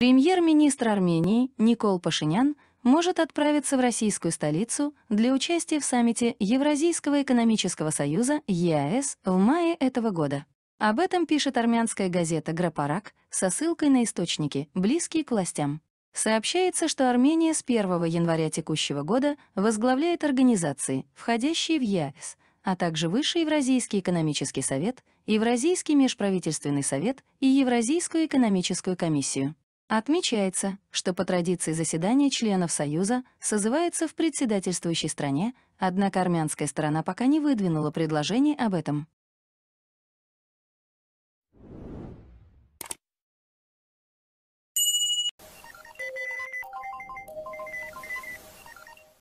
Премьер-министр Армении Никол Пашинян может отправиться в российскую столицу для участия в саммите Евразийского экономического союза ЕАЭС в мае этого года. Об этом пишет армянская газета «Грапарак» со ссылкой на источники, близкие к властям. Сообщается, что Армения с 1 января текущего года возглавляет организации, входящие в ЕАЭС, а также Высший Евразийский экономический совет, Евразийский межправительственный совет и Евразийскую экономическую комиссию. Отмечается, что по традиции заседание членов Союза созывается в председательствующей стране, однако армянская сторона пока не выдвинула предложение об этом.